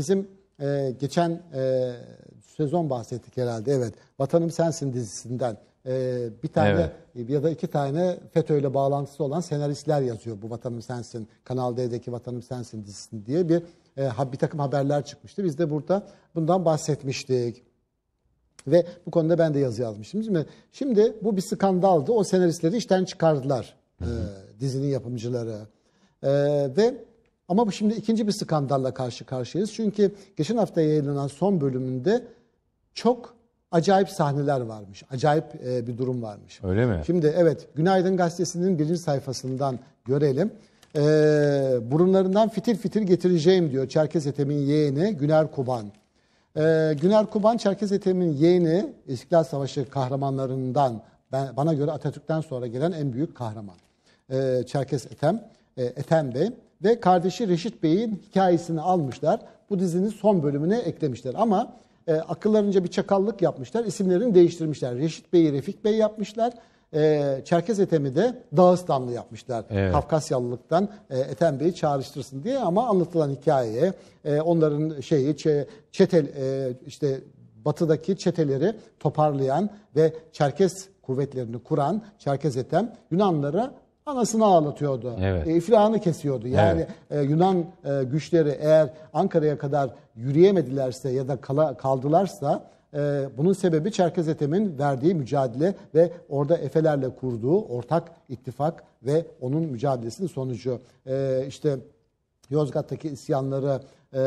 Bizim e, geçen e, sezon bahsettik herhalde evet. Vatanım Sensin dizisinden e, bir tane evet. ya da iki tane FETÖ ile bağlantısı olan senaristler yazıyor bu Vatanım Sensin, Kanal D'deki Vatanım Sensin dizisini diye bir, e, bir takım haberler çıkmıştı. Biz de burada bundan bahsetmiştik. Ve bu konuda ben de yazı yazmıştım. Şimdi, şimdi bu bir skandaldı. O senaristleri işten çıkardılar e, dizinin yapımcıları. E, ve ama bu şimdi ikinci bir skandalla karşı karşıyayız. Çünkü geçen hafta yayınlanan son bölümünde çok acayip sahneler varmış. Acayip e, bir durum varmış. Öyle mi? Şimdi evet Günaydın Gazetesi'nin birinci sayfasından görelim. E, burunlarından fitil fitil getireceğim diyor Çerkez Etem'in yeğeni Güner Kuban. E, Güner Kuban Çerkez Etem'in yeğeni İstiklal Savaşı kahramanlarından ben, bana göre Atatürk'ten sonra gelen en büyük kahraman. E, Çerkez Etem, e, Etem Bey ve kardeşi Reşit Bey'in hikayesini almışlar. Bu dizinin son bölümüne eklemişler ama e, akıllarınca bir çakallık yapmışlar. İsimlerini değiştirmişler. Reşit Bey'i Refik Bey yapmışlar. E, Çerkez Ethem'i de Dağıstanlı yapmışlar. Evet. Kafkasyalılıktan e, Ethem Bey'i çağrıştırsın diye ama anlatılan hikayeye e, onların şeyi çetel e, işte batıdaki çeteleri toparlayan ve Çerkez kuvvetlerini kuran Çerkez Ethem Yunanlara anasını ağlatıyordu. Evet. E, iflahını kesiyordu. Yani evet. E, Yunan e, güçleri eğer Ankara'ya kadar yürüyemedilerse ya da kala, kaldılarsa e, bunun sebebi Çerkez Ethem'in verdiği mücadele ve orada Efelerle kurduğu ortak ittifak ve onun mücadelesinin sonucu. E, işte Yozgat'taki isyanları e,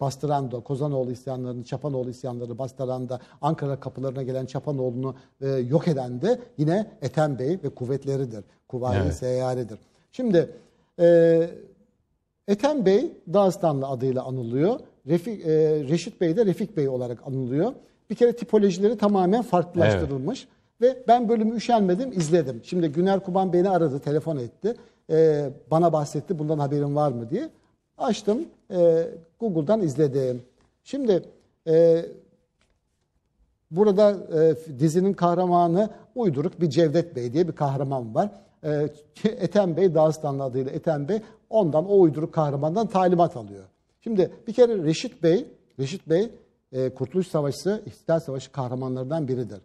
bastıran da, Kozanoğlu isyanlarını, Çapanoğlu isyanları bastıran da, Ankara kapılarına gelen Çapanoğlu'nu e, yok eden de yine Ethem Bey ve kuvvetleridir. Kuvayi evet. seyyaridir. Şimdi e, Ethem Bey Dağıstanlı adıyla anılıyor. Refik, e, Reşit Bey de Refik Bey olarak anılıyor. Bir kere tipolojileri tamamen farklılaştırılmış. Evet. Ve ben bölümü üşenmedim, izledim. Şimdi Güner Kuban beni aradı, telefon etti. E, bana bahsetti, bundan haberin var mı diye. Açtım, e, Google'dan izledim. Şimdi e, burada e, dizinin kahramanı uyduruk bir Cevdet Bey diye bir kahraman var. E, Ethem Bey, Dağıstanlı adıyla Ethem Bey ondan o uyduruk kahramandan talimat alıyor. Şimdi bir kere Reşit Bey, Reşit Bey e, Kurtuluş Savaşı, İhtilal Savaşı kahramanlarından biridir.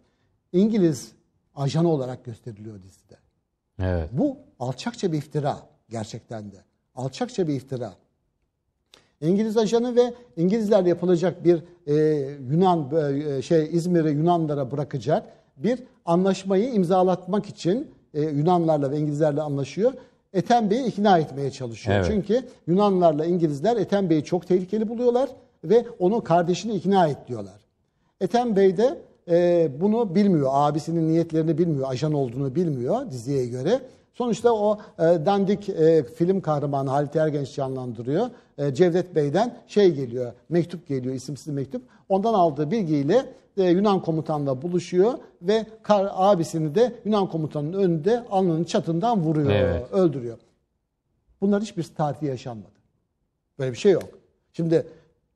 İngiliz ajanı olarak gösteriliyor dizide. Evet. Bu alçakça bir iftira gerçekten de. Alçakça bir iftira. İngiliz ajanı ve İngilizler yapılacak bir e, Yunan e, e, şey İzmir'i Yunanlara bırakacak bir anlaşmayı imzalatmak için e, Yunanlarla ve İngilizlerle anlaşıyor. Ethem Bey'i ikna etmeye çalışıyor. Evet. Çünkü Yunanlarla İngilizler Ethem Bey'i çok tehlikeli buluyorlar ve onu kardeşini ikna et diyorlar. Ethem Bey de e, bunu bilmiyor. Abisinin niyetlerini bilmiyor. Ajan olduğunu bilmiyor diziye göre. Sonuçta o e, dandik e, film kahramanı Halit Ergenç canlandırıyor. E, Cevdet Bey'den şey geliyor, mektup geliyor, isimsiz mektup. Ondan aldığı bilgiyle e, Yunan komutanla buluşuyor ve kar abisini de Yunan komutanın önünde alnının çatından vuruyor, evet. öldürüyor. Bunlar hiçbir tarihi yaşanmadı. Böyle bir şey yok. Şimdi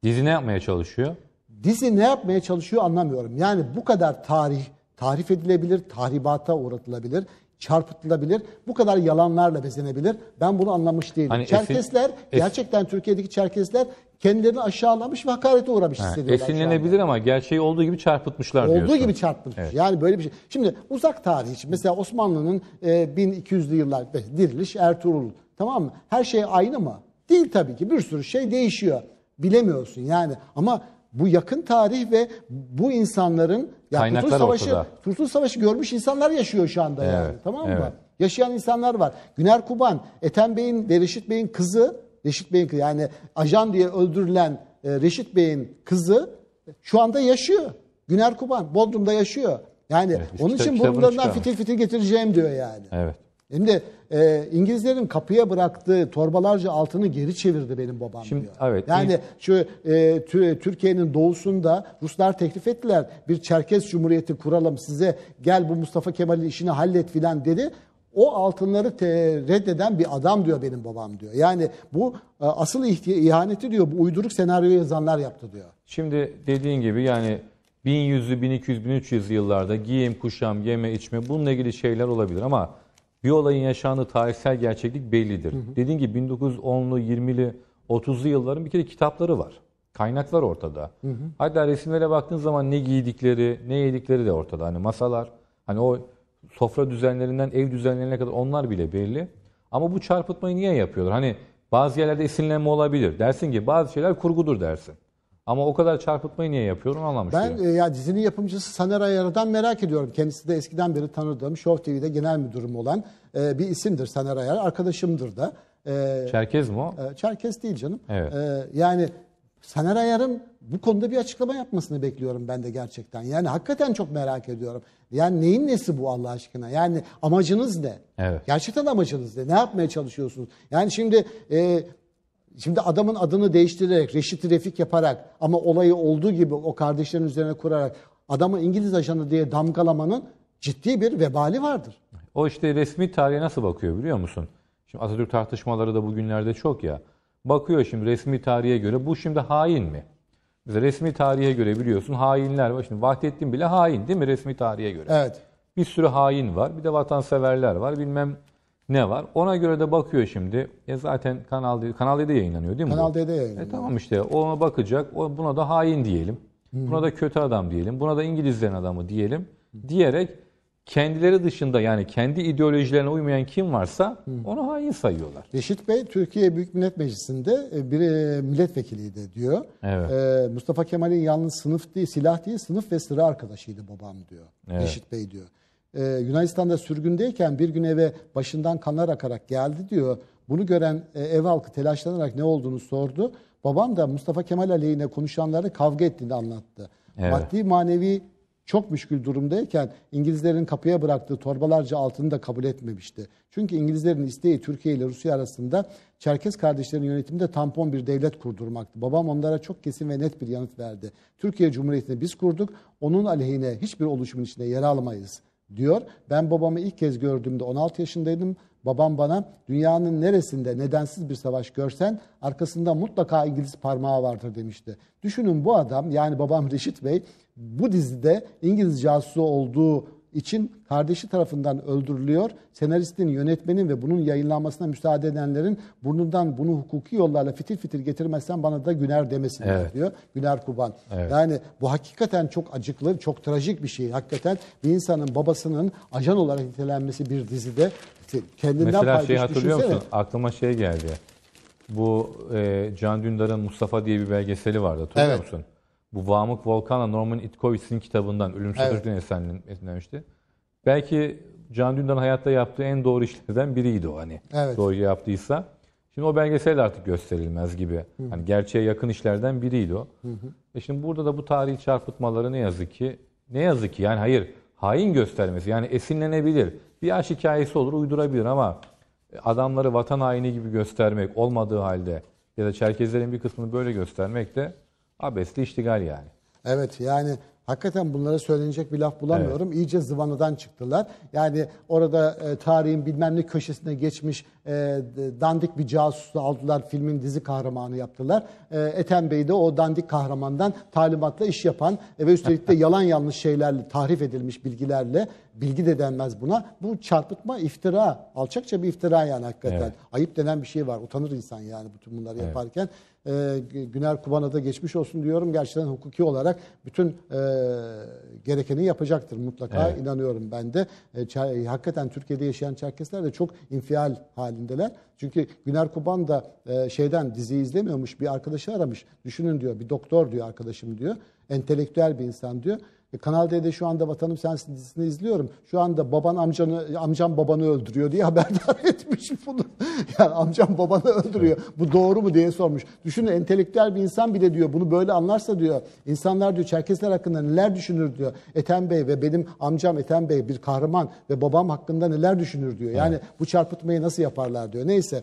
dizi ne yapmaya çalışıyor? Dizi ne yapmaya çalışıyor anlamıyorum. Yani bu kadar tarih tarif edilebilir, tahribata uğratılabilir çarpıtılabilir. Bu kadar yalanlarla bezenebilir. Ben bunu anlamış değilim. Hani Çerkesler esin, gerçekten Türkiye'deki Çerkesler kendilerini aşağılamış ve hakarete uğramış ha, hissediyorlar. Esinlenebilir ama gerçeği olduğu gibi çarpıtmışlar olduğu diyorsun. Olduğu gibi çarpıtmış. Evet. Yani böyle bir şey. Şimdi uzak tarih için mesela Osmanlı'nın e, 1200'lü yıllar diriliş Ertuğrul tamam mı? Her şey aynı mı? Değil tabii ki. Bir sürü şey değişiyor. Bilemiyorsun yani ama bu yakın tarih ve bu insanların ya Kaynaklar Kurtuluş Savaşı, ortada. Kurtuluş Savaşı görmüş insanlar yaşıyor şu anda evet, yani. Tamam mı? Evet. Yaşayan insanlar var. Güner Kuban, Ethem Bey'in ve Reşit Bey'in kızı, Reşit Bey'in kızı yani ajan diye öldürülen e, Reşit Bey'in kızı şu anda yaşıyor. Güner Kuban Bodrum'da yaşıyor. Yani evet, onun için bunlardan fitil fitil getireceğim diyor yani. Evet. Hem de e, İngilizlerin kapıya bıraktığı torbalarca altını geri çevirdi benim babam Şimdi, diyor. Evet, yani şu e, tü, Türkiye'nin doğusunda Ruslar teklif ettiler. Bir Çerkez Cumhuriyeti kuralım size gel bu Mustafa Kemal'in işini hallet filan dedi. O altınları te, reddeden bir adam diyor benim babam diyor. Yani bu e, asıl ihaneti diyor bu uyduruk senaryoyu yazanlar yaptı diyor. Şimdi dediğin gibi yani 1100'lü 1200 1300 yıllarda giyim, kuşam, yeme, içme bununla ilgili şeyler olabilir ama bir olayın yaşandığı tarihsel gerçeklik bellidir. Hı hı. Dediğim gibi 1910'lu, 20'li, 30'lu yılların bir kere kitapları var. Kaynaklar ortada. Hı hı. Hatta resimlere baktığın zaman ne giydikleri, ne yedikleri de ortada. Hani masalar, hani o sofra düzenlerinden ev düzenlerine kadar onlar bile belli. Ama bu çarpıtmayı niye yapıyorlar? Hani bazı yerlerde esinlenme olabilir. Dersin ki bazı şeyler kurgudur dersin. Ama o kadar çarpıtmayı niye yapıyor onu anlamış Ben e, ya dizinin yapımcısı Saner Ayar'dan merak ediyorum. Kendisi de eskiden beri tanıdığım Show TV'de genel müdürüm olan e, bir isimdir Saner Ayar. Arkadaşımdır da. E, Çerkez mi o? E, Çerkez değil canım. Evet. E, yani Saner Ayar'ın bu konuda bir açıklama yapmasını bekliyorum ben de gerçekten. Yani hakikaten çok merak ediyorum. Yani neyin nesi bu Allah aşkına? Yani amacınız ne? Evet. Gerçekten amacınız ne? Ne yapmaya çalışıyorsunuz? Yani şimdi e, Şimdi adamın adını değiştirerek, reşit Refik yaparak ama olayı olduğu gibi o kardeşlerin üzerine kurarak adamı İngiliz ajanı diye damgalamanın ciddi bir vebali vardır. O işte resmi tarihe nasıl bakıyor biliyor musun? Şimdi Atatürk tartışmaları da bugünlerde çok ya. Bakıyor şimdi resmi tarihe göre bu şimdi hain mi? Mesela resmi tarihe göre biliyorsun hainler var. Şimdi Vahdettin bile hain değil mi resmi tarihe göre? Evet. Bir sürü hain var. Bir de vatanseverler var. Bilmem ne var? Ona göre de bakıyor şimdi. E zaten Kanal D, Kanal D'de yayınlanıyor değil mi? Kanal bu? D'de yayınlanıyor. E tamam işte ona bakacak. O, buna da hain diyelim. Hmm. Buna da kötü adam diyelim. Buna da İngilizlerin adamı diyelim. Diyerek kendileri dışında yani kendi ideolojilerine uymayan kim varsa hmm. onu hain sayıyorlar. Reşit Bey Türkiye Büyük Millet Meclisi'nde e, bir e, milletvekiliydi diyor. Evet. Ee, Mustafa Kemal'in yalnız sınıf değil, silah değil, sınıf ve sıra arkadaşıydı babam diyor. Evet. Reşit Bey diyor e, Yunanistan'da sürgündeyken bir gün eve başından kanlar akarak geldi diyor. Bunu gören e, ev halkı telaşlanarak ne olduğunu sordu. Babam da Mustafa Kemal aleyhine konuşanları kavga ettiğini anlattı. Evet. Maddi manevi çok müşkül durumdayken İngilizlerin kapıya bıraktığı torbalarca altını da kabul etmemişti. Çünkü İngilizlerin isteği Türkiye ile Rusya arasında Çerkez kardeşlerin yönetiminde tampon bir devlet kurdurmaktı. Babam onlara çok kesin ve net bir yanıt verdi. Türkiye Cumhuriyeti'ni biz kurduk, onun aleyhine hiçbir oluşumun içinde yer almayız diyor. Ben babamı ilk kez gördüğümde 16 yaşındaydım. Babam bana dünyanın neresinde nedensiz bir savaş görsen arkasında mutlaka İngiliz parmağı vardır demişti. Düşünün bu adam yani babam Reşit Bey bu dizide İngiliz casusu olduğu için kardeşi tarafından öldürülüyor. Senaristin, yönetmenin ve bunun yayınlanmasına müsaade edenlerin burnundan bunu hukuki yollarla fitil fitil getirmezsen bana da güner demesini evet. istiyor. Güner Kuban. Evet. Yani bu hakikaten çok acıklı, çok trajik bir şey. Hakikaten bir insanın babasının ajan olarak nitelenmesi bir dizide kendinden Mesela paylaş, şey hatırlıyor musun? Aklıma şey geldi. Bu e, Can Dündar'ın Mustafa diye bir belgeseli vardı. Hatırlıyor evet. musun? Bu Vamık Volkan'la Norman Itkovich'in kitabından Ölüm Çadırcı'nın evet. eserinin esinlenmişti. Belki Can Dündar'ın hayatta yaptığı en doğru işlerden biriydi o hani. Evet. Doğru yaptıysa. Şimdi o belgesel artık gösterilmez gibi. Hı. Hani gerçeğe yakın işlerden biriydi o. Hı hı. E şimdi burada da bu tarihi çarpıtmaları ne yazık ki ne yazık ki yani hayır hain göstermesi yani esinlenebilir. Bir aşk hikayesi olur uydurabilir ama adamları vatan haini gibi göstermek olmadığı halde ya da Çerkezlerin bir kısmını böyle göstermek de Abesli iştigal yani. Evet yani hakikaten bunlara söylenecek bir laf bulamıyorum. Evet. İyice zıvanadan çıktılar. Yani orada e, tarihin bilmem ne köşesine geçmiş e, dandik bir casusu aldılar. Filmin dizi kahramanı yaptılar. E, Ethem Bey de o dandik kahramandan talimatla iş yapan e, ve üstelik de yalan yanlış şeylerle, tahrif edilmiş bilgilerle, bilgi de denmez buna. Bu çarpıtma, iftira, alçakça bir iftira yani hakikaten. Evet. Ayıp denen bir şey var. Utanır insan yani bütün bunları evet. yaparken e, Güner Kuban'a da geçmiş olsun diyorum. Gerçekten hukuki olarak bütün e, gerekeni yapacaktır mutlaka evet. inanıyorum ben de. E, e hakikaten Türkiye'de yaşayan Çerkesler de çok infial halindeler. Çünkü Güner Kuban da e, şeyden dizi izlemiyormuş bir arkadaşı aramış. Düşünün diyor bir doktor diyor arkadaşım diyor. Entelektüel bir insan diyor. E, Kanal D'de şu anda Vatanım Sensin dizisini izliyorum. Şu anda baban amcanı, amcam babanı öldürüyor diye haberdar etmiş bunu. Yani amcam babanı öldürüyor. Bu doğru mu diye sormuş. Düşünün entelektüel bir insan bile diyor bunu böyle anlarsa diyor. İnsanlar diyor Çerkesler hakkında neler düşünür diyor. Ethem Bey ve benim amcam Ethem Bey bir kahraman ve babam hakkında neler düşünür diyor. Yani bu çarpıtmayı nasıl yaparlar diyor. Neyse